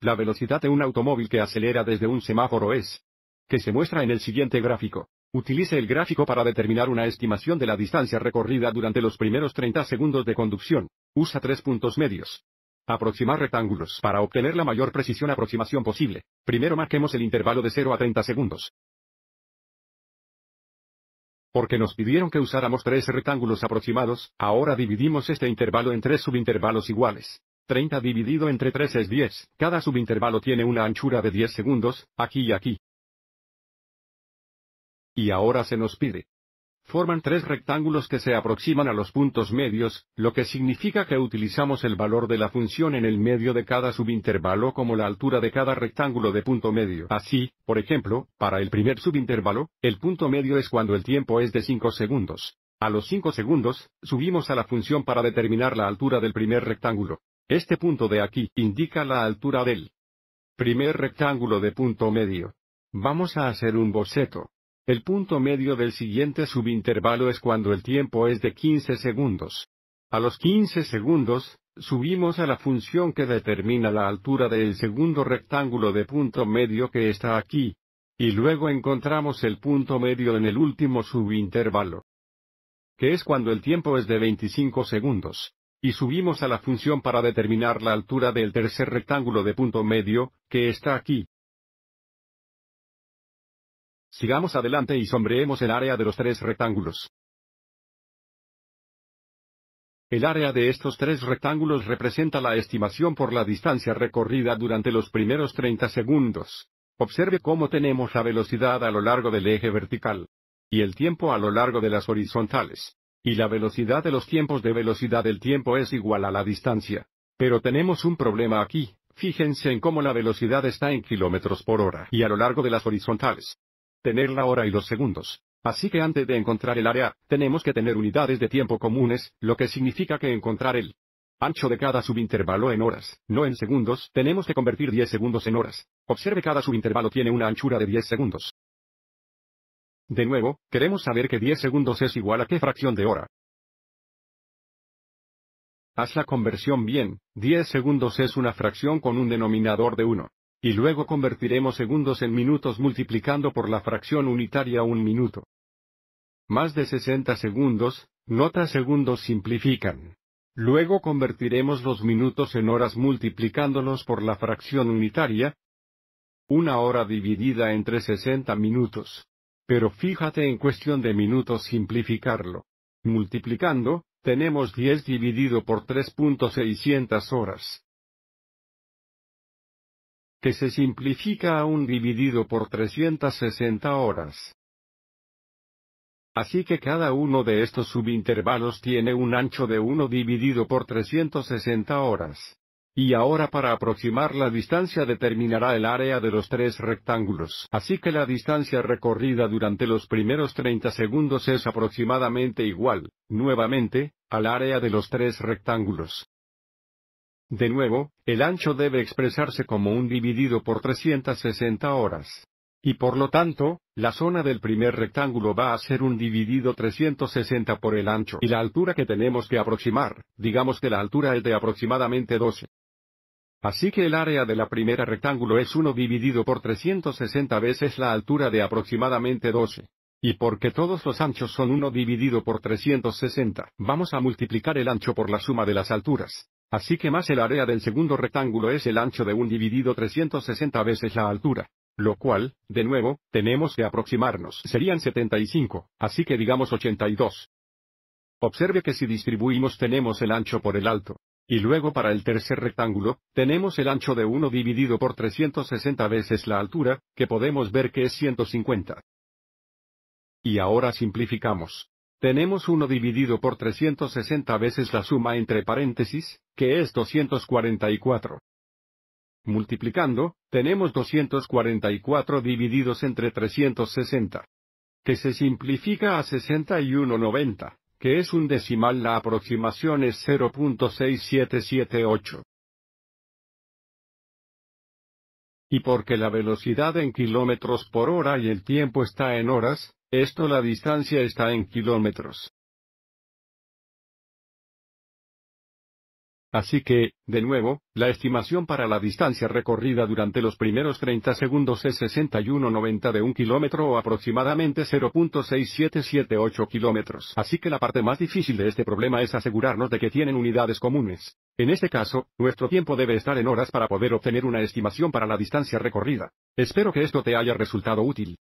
La velocidad de un automóvil que acelera desde un semáforo es. Que se muestra en el siguiente gráfico. Utilice el gráfico para determinar una estimación de la distancia recorrida durante los primeros 30 segundos de conducción. Usa tres puntos medios. Aproximar rectángulos para obtener la mayor precisión aproximación posible. Primero marquemos el intervalo de 0 a 30 segundos. Porque nos pidieron que usáramos tres rectángulos aproximados, ahora dividimos este intervalo en tres subintervalos iguales. 30 dividido entre 3 es 10, cada subintervalo tiene una anchura de 10 segundos, aquí y aquí. Y ahora se nos pide. Forman tres rectángulos que se aproximan a los puntos medios, lo que significa que utilizamos el valor de la función en el medio de cada subintervalo como la altura de cada rectángulo de punto medio. Así, por ejemplo, para el primer subintervalo, el punto medio es cuando el tiempo es de 5 segundos. A los 5 segundos, subimos a la función para determinar la altura del primer rectángulo. Este punto de aquí indica la altura del primer rectángulo de punto medio. Vamos a hacer un boceto. El punto medio del siguiente subintervalo es cuando el tiempo es de 15 segundos. A los 15 segundos, subimos a la función que determina la altura del segundo rectángulo de punto medio que está aquí. Y luego encontramos el punto medio en el último subintervalo. Que es cuando el tiempo es de 25 segundos y subimos a la función para determinar la altura del tercer rectángulo de punto medio, que está aquí. Sigamos adelante y sombreemos el área de los tres rectángulos. El área de estos tres rectángulos representa la estimación por la distancia recorrida durante los primeros 30 segundos. Observe cómo tenemos la velocidad a lo largo del eje vertical y el tiempo a lo largo de las horizontales. Y la velocidad de los tiempos de velocidad del tiempo es igual a la distancia. Pero tenemos un problema aquí, fíjense en cómo la velocidad está en kilómetros por hora y a lo largo de las horizontales. Tener la hora y los segundos. Así que antes de encontrar el área, tenemos que tener unidades de tiempo comunes, lo que significa que encontrar el ancho de cada subintervalo en horas, no en segundos, tenemos que convertir 10 segundos en horas. Observe cada subintervalo tiene una anchura de 10 segundos. De nuevo, queremos saber que 10 segundos es igual a qué fracción de hora. Haz la conversión bien, 10 segundos es una fracción con un denominador de 1. Y luego convertiremos segundos en minutos multiplicando por la fracción unitaria un minuto. Más de 60 segundos, nota segundos simplifican. Luego convertiremos los minutos en horas multiplicándolos por la fracción unitaria. Una hora dividida entre 60 minutos. Pero fíjate en cuestión de minutos simplificarlo. Multiplicando, tenemos 10 dividido por 3.600 horas. Que se simplifica a un dividido por 360 horas. Así que cada uno de estos subintervalos tiene un ancho de 1 dividido por 360 horas. Y ahora para aproximar la distancia determinará el área de los tres rectángulos. Así que la distancia recorrida durante los primeros 30 segundos es aproximadamente igual, nuevamente, al área de los tres rectángulos. De nuevo, el ancho debe expresarse como un dividido por 360 horas. Y por lo tanto, la zona del primer rectángulo va a ser un dividido 360 por el ancho. Y la altura que tenemos que aproximar, digamos que la altura es de aproximadamente 12. Así que el área de la primera rectángulo es 1 dividido por 360 veces la altura de aproximadamente 12. Y porque todos los anchos son 1 dividido por 360, vamos a multiplicar el ancho por la suma de las alturas. Así que más el área del segundo rectángulo es el ancho de 1 dividido 360 veces la altura. Lo cual, de nuevo, tenemos que aproximarnos. Serían 75, así que digamos 82. Observe que si distribuimos tenemos el ancho por el alto. Y luego para el tercer rectángulo, tenemos el ancho de 1 dividido por 360 veces la altura, que podemos ver que es 150. Y ahora simplificamos. Tenemos 1 dividido por 360 veces la suma entre paréntesis, que es 244. Multiplicando, tenemos 244 divididos entre 360, que se simplifica a 61,90 que es un decimal la aproximación es 0.6778. Y porque la velocidad en kilómetros por hora y el tiempo está en horas, esto la distancia está en kilómetros. Así que, de nuevo, la estimación para la distancia recorrida durante los primeros 30 segundos es 61,90 de un kilómetro o aproximadamente 0.6778 kilómetros. Así que la parte más difícil de este problema es asegurarnos de que tienen unidades comunes. En este caso, nuestro tiempo debe estar en horas para poder obtener una estimación para la distancia recorrida. Espero que esto te haya resultado útil.